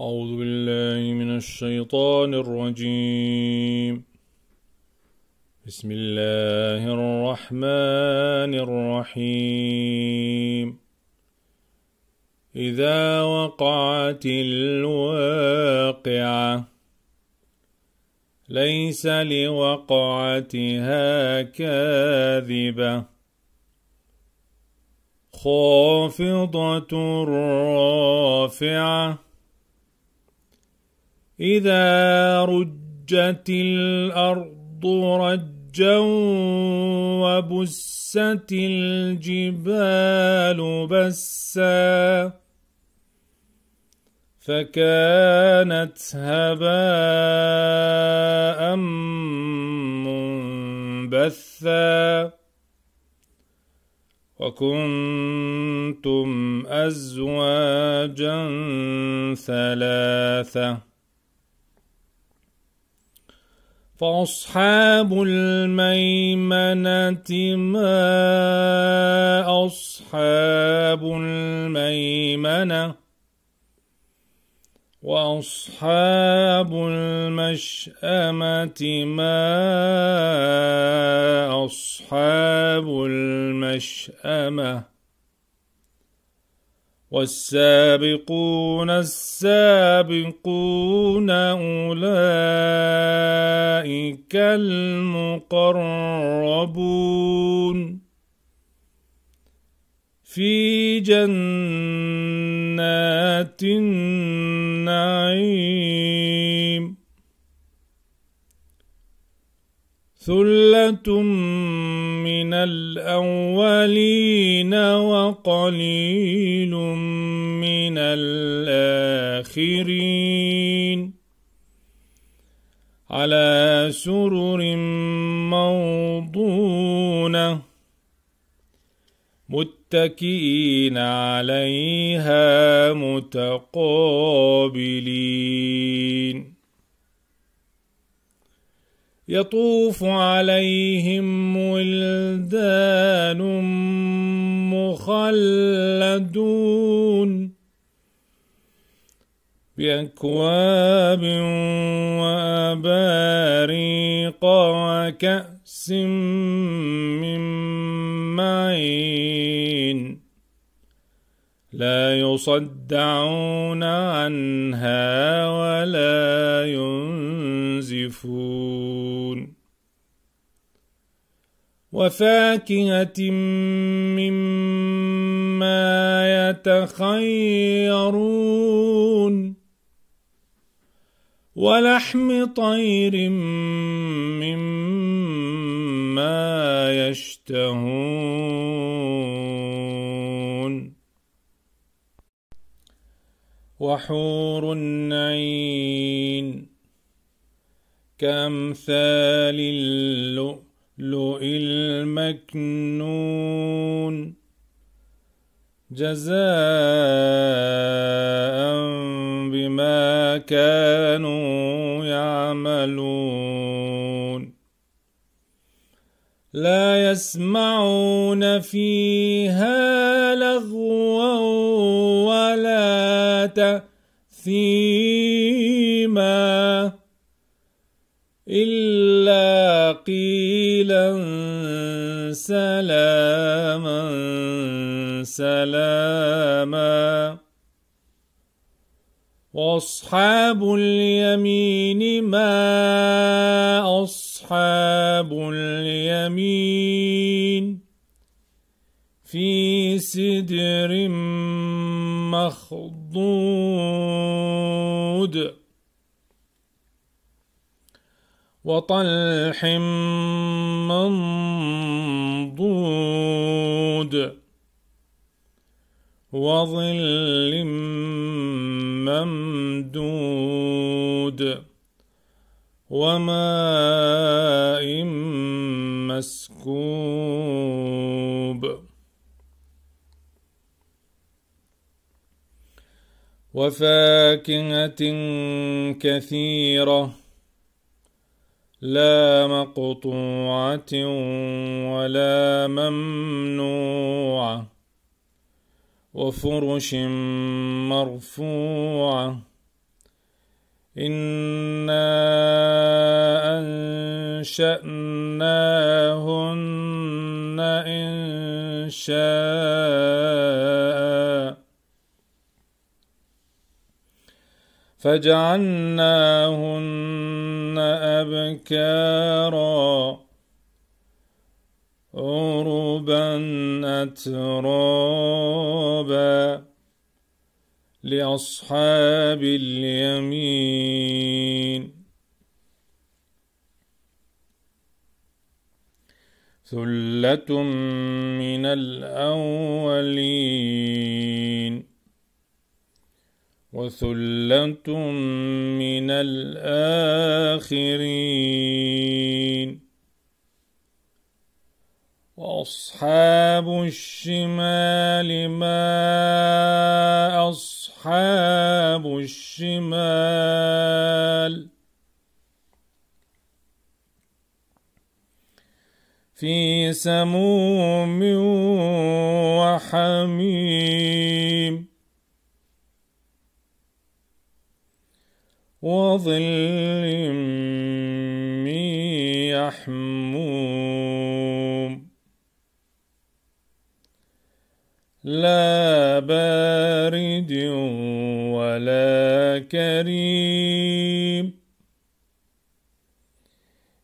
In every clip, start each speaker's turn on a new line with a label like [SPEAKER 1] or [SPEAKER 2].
[SPEAKER 1] أعوذ بالله من الشيطان الرجيم بسم الله الرحمن الرحيم إذا وقعت الواقعة ليس لوقعتها كاذبة خافضة رافعة إذا رجت الأرض رجا وبست الجبال بسا فكانت هباء منبثا وكنتم أزواجا ثلاثة فأصحاب الميمنة ما أصحاب الميمنة وأصحاب المشأمة ما أصحاب المشأمة والسابقون السابقون اولئك المقربون في جنات النعيم ثُلَّةٌ مِّنَ الْأَوَّلِينَ وَقَلِيلٌ مِّنَ الْآخِرِينَ عَلَى سُرُرٍ مَّوْضُونَةٍ مُتَّكِئِينَ عَلَيْهَا مُتَقَابِلِينَ يطوف عليهم ولدان مخلدون بأكواب وأباريق وكأس من معين لا يصدعون عنها ولا ينزفون وفاكهه مما يتخيرون ولحم طير مما يشتهون وحور عين كامثال اللؤلؤ المكنون جزاء بما كانوا يعملون لا يسمعون فيها لغوا تأثيما إلا قيلا سلاما سلاما وأصحاب اليمين ما أصحاب اليمين في سدر مخض الضود وطلح منضود وظل ممدود وماء مسكون وفاكهه كثيره لا مقطوعه ولا ممنوعه وفرش مرفوعه انا انشاناهن ان شاء فجعلناهن أبكارا عربا أترابا لأصحاب اليمين ثلة من الأولين وثلة من الآخرين وأصحاب الشمال ما أصحاب الشمال في سموم وحميم وظل من يحموم لا بارد ولا كريم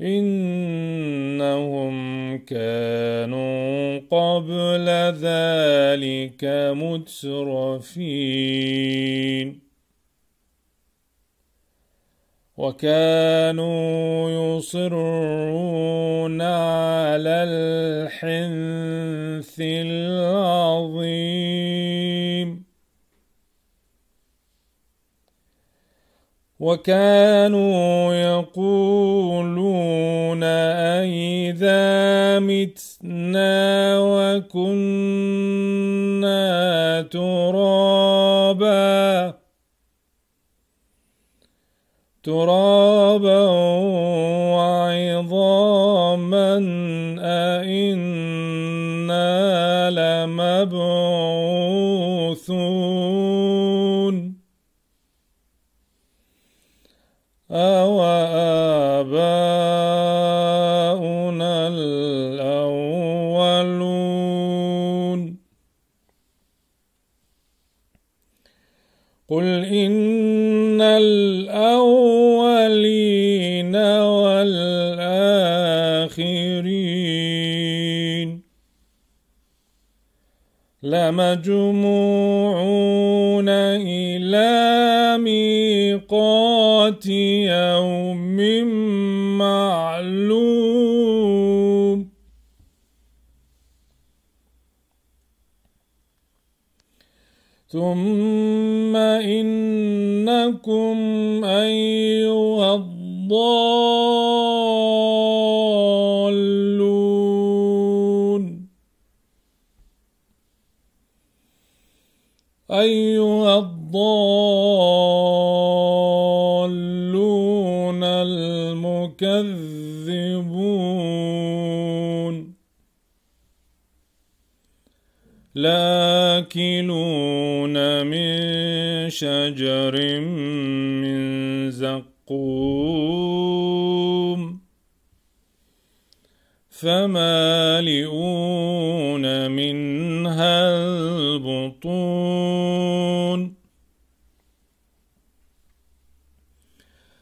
[SPEAKER 1] انهم كانوا قبل ذلك متسرفين وكانوا يصرون على الحنث العظيم وكانوا يقولون أئذا متنا وكنا ترابا ترابا وعظاما أئنا لمبعوثون أو آباؤنا الأولون قل إن الأولين والآخرين لمجموعون إلى ميقات يوم معلوم ثم إنكم أيها الضالون أيها الضالون المكذبون لاكلون من شجر من زقوم فمالئون منها البطون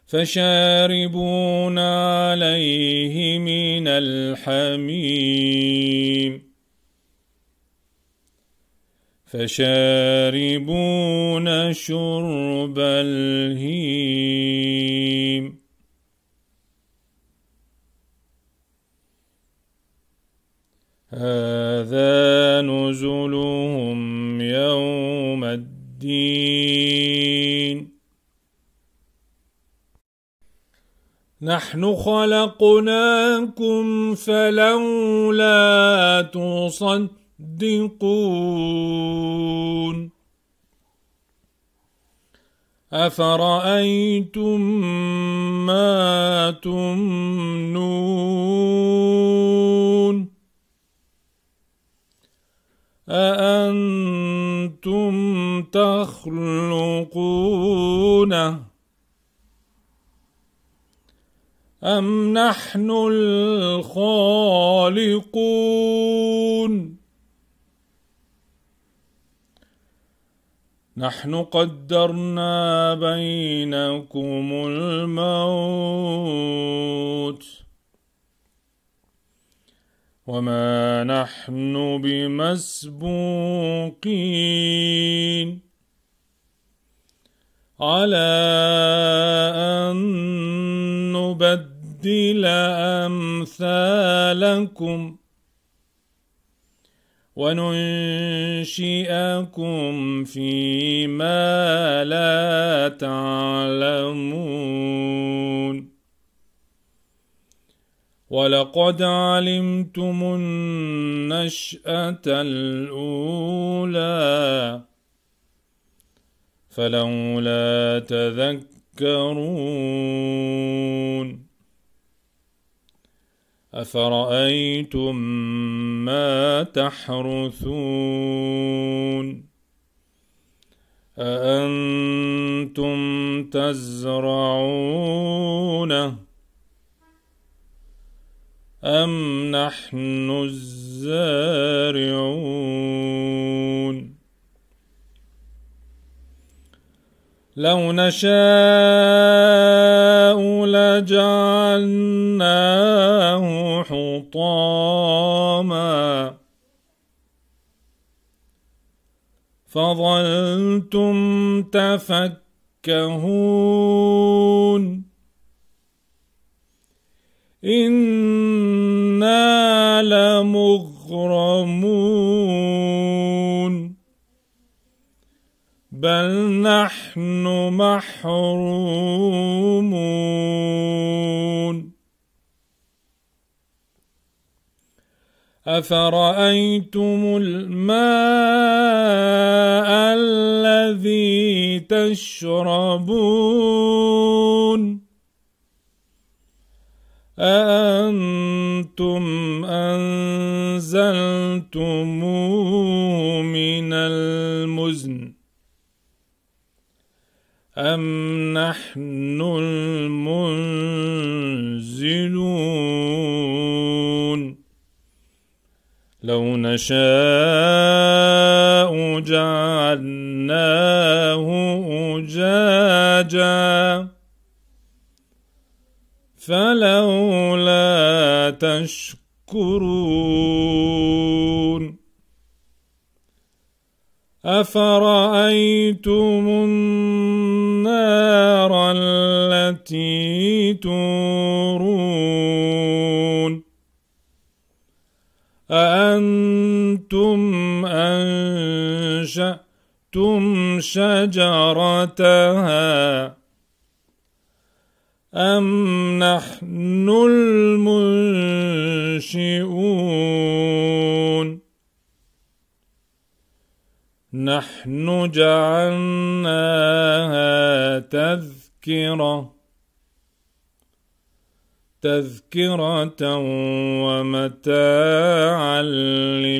[SPEAKER 1] فشاربون عليه من الحميم فشاربون شرب الهيم هذا نزلهم يوم الدين نحن خلقناكم فلولا تصدقون مصدقون أفرأيتم ما تمنون أأنتم تخلقونه أم نحن الخالقون نحن قدرنا بينكم الموت وما نحن بمسبوقين على ان نبدل امثالكم وننشئكم فيما لا تعلمون ولقد علمتم النشأة الأولى فلولا تذكرون أفرأيتم ما تحرثون أأنتم تزرعونه أم نحن الزارعون لو نشاء لجعلناه حطاما فظلتم تفكهون انا لمغرمون بل نحن محرومون افرايتم الماء الذي تشربون اانتم انزلتموه أم نحن المنزلون لو نشاء جعلناه أجاجا فلولا تشكرون أفرأيتم النار التي تورون أأنتم أنشأتم شجرتها أم نحن المنشئون نحن جعلناها تذكره تذكره ومتاعا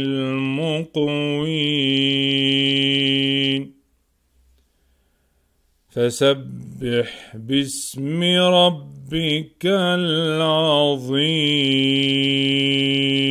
[SPEAKER 1] للمقوين فسبح باسم ربك العظيم